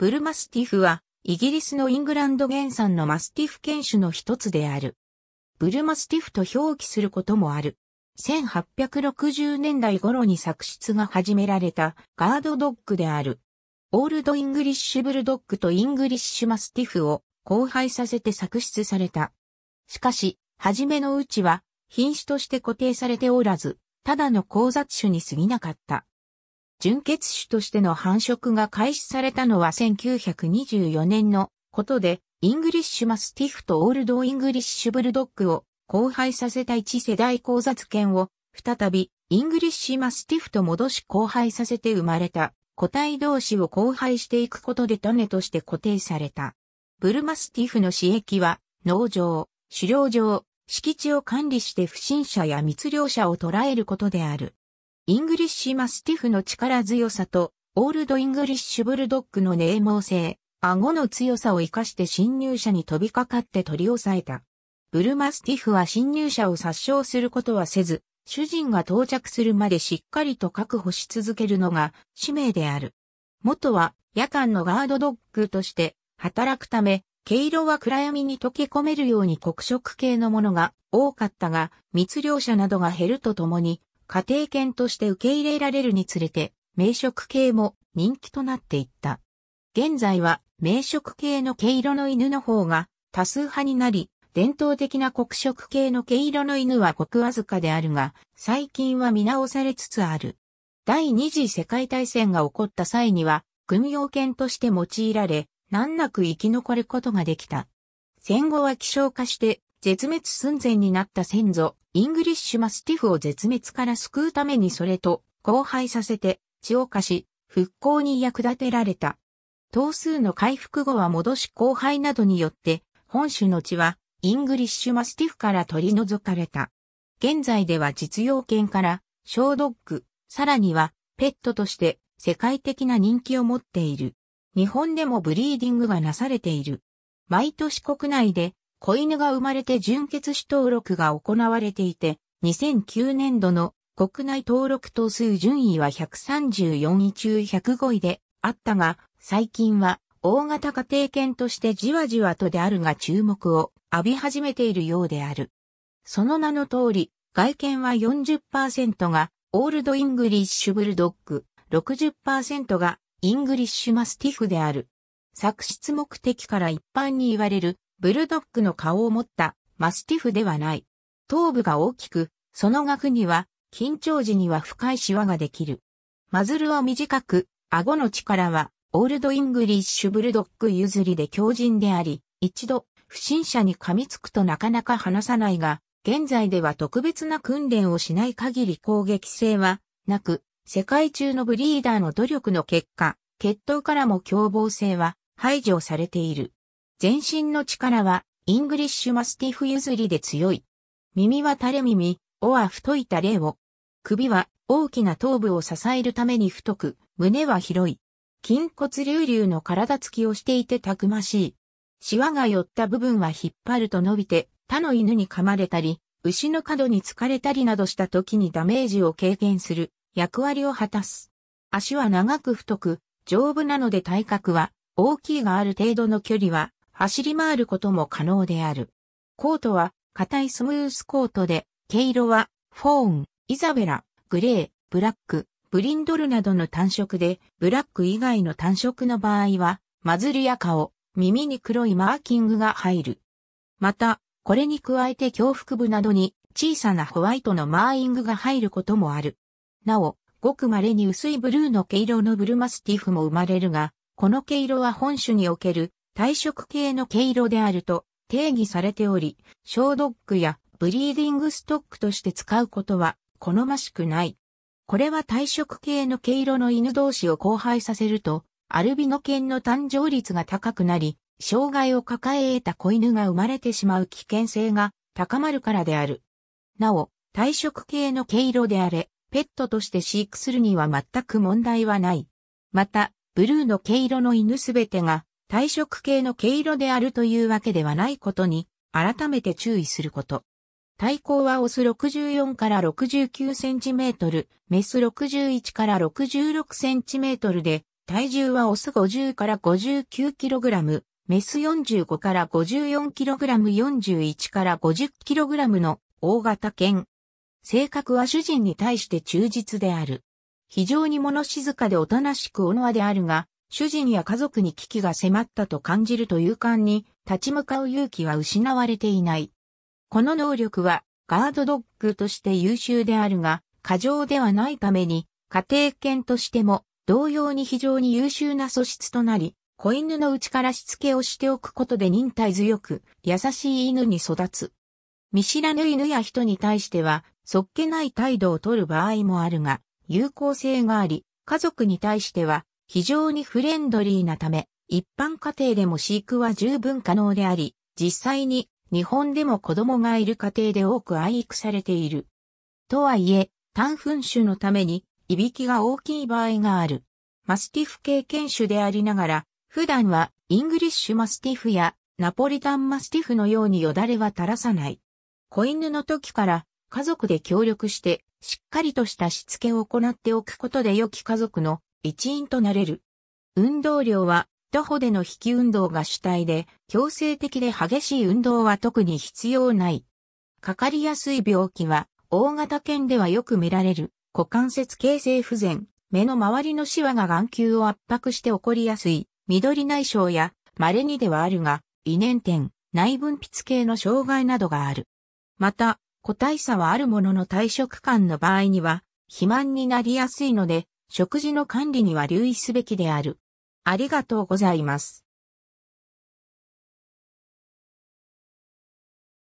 ブルマスティフは、イギリスのイングランド原産のマスティフ犬種の一つである。ブルマスティフと表記することもある。1860年代頃に作出が始められたガードドッグである。オールドイングリッシュブルドッグとイングリッシュマスティフを交配させて作出された。しかし、初めのうちは品種として固定されておらず、ただの交雑種に過ぎなかった。純血種としての繁殖が開始されたのは1924年のことで、イングリッシュマスティフとオールドイングリッシュブルドッグを交配させた一世代交雑犬を、再び、イングリッシュマスティフと戻し交配させて生まれた、個体同士を交配していくことで種として固定された。ブルマスティフの刺激は、農場、狩猟場、敷地を管理して不審者や密猟者を捕らえることである。イングリッシュマスティフの力強さと、オールドイングリッシュブルドッグの冷毛性、顎の強さを活かして侵入者に飛びかかって取り押さえた。ブルマスティフは侵入者を殺傷することはせず、主人が到着するまでしっかりと確保し続けるのが使命である。元は夜間のガードドッグとして働くため、毛色は暗闇に溶け込めるように黒色系のものが多かったが、密猟者などが減るとともに、家庭犬として受け入れられるにつれて、名色系も人気となっていった。現在は名色系の毛色の犬の方が多数派になり、伝統的な黒色系の毛色の犬はごくわずかであるが、最近は見直されつつある。第二次世界大戦が起こった際には、軍用犬として用いられ、難なく生き残ることができた。戦後は希少化して、絶滅寸前になった先祖、イングリッシュマスティフを絶滅から救うためにそれと交配させて血を貸し、復興に役立てられた。頭数の回復後は戻し交配などによって、本種の血はイングリッシュマスティフから取り除かれた。現在では実用犬から小ドッグ、さらにはペットとして世界的な人気を持っている。日本でもブリーディングがなされている。毎年国内で子犬が生まれて準決種登録が行われていて、2009年度の国内登録頭数順位は134位中105位であったが、最近は大型家庭犬としてじわじわとであるが注目を浴び始めているようである。その名の通り、外見は40%がオールドイングリッシュブルドッグ、60%がイングリッシュマスティフである。作出目的から一般に言われるブルドッグの顔を持ったマスティフではない。頭部が大きく、その額には、緊張時には深いシワができる。マズルは短く、顎の力は、オールドイングリッシュブルドッグ譲りで強靭であり、一度、不審者に噛みつくとなかなか離さないが、現在では特別な訓練をしない限り攻撃性はなく、世界中のブリーダーの努力の結果、血統からも凶暴性は排除されている。全身の力は、イングリッシュマスティフ譲りで強い。耳は垂れ耳、尾は太いたれを。首は大きな頭部を支えるために太く、胸は広い。筋骨隆々の体つきをしていてたくましい。シワが寄った部分は引っ張ると伸びて、他の犬に噛まれたり、牛の角に疲れたりなどした時にダメージを軽減する役割を果たす。足は長く太く、丈夫なので体格は大きいがある程度の距離は走り回ることも可能である。コートは硬いスムースコートで、毛色はフォーン、イザベラ、グレー、ブラック、ブリンドルなどの単色で、ブラック以外の単色の場合は、マズルや顔、耳に黒いマーキングが入る。また、これに加えて胸腹部などに小さなホワイトのマーイングが入ることもある。なお、ごく稀に薄いブルーの毛色のブルマスティフも生まれるが、この毛色は本種における体色系の毛色であると定義されており、小ドッグやブリーディングストックとして使うことは好ましくない。これは体色系の毛色の犬同士を交配させると、アルビノ犬の誕生率が高くなり、障害を抱え得た子犬が生まれてしまう危険性が高まるからである。なお、体色系の毛色であれ、ペットとして飼育するには全く問題はない。また、ブルーの毛色の犬すべてが退色系の毛色であるというわけではないことに、改めて注意すること。体高はオス64から69センチメートル、メス61から66センチメートルで、体重はオス50から59キログラム、メス45から54キログラム41から50キログラムの大型犬。性格は主人に対して忠実である。非常に物静かでおとなしくおのはであるが、主人や家族に危機が迫ったと感じると勇敢に立ち向かう勇気は失われていない。この能力はガードドッグとして優秀であるが、過剰ではないために、家庭犬としても同様に非常に優秀な素質となり、子犬のうちからしつけをしておくことで忍耐強く、優しい犬に育つ。見知らぬ犬や人に対しては、そっけない態度をとる場合もあるが、有効性があり、家族に対しては、非常にフレンドリーなため、一般家庭でも飼育は十分可能であり、実際に日本でも子供がいる家庭で多く愛育されている。とはいえ、単粉種のために、いびきが大きい場合がある。マスティフ経験種でありながら、普段はイングリッシュマスティフやナポリタンマスティフのようによだれは垂らさない。子犬の時から家族で協力してしっかりとしたしつけを行っておくことで良き家族の一員となれる。運動量は徒歩での引き運動が主体で、強制的で激しい運動は特に必要ない。かかりやすい病気は、大型犬ではよく見られる、股関節形成不全、目の周りのシワが眼球を圧迫して起こりやすい、緑内障や、稀にではあるが、異年点、内分泌系の障害などがある。また、個体差はあるものの退職感の場合には、肥満になりやすいので、食事の管理には留意すべきである。ありがとうございます。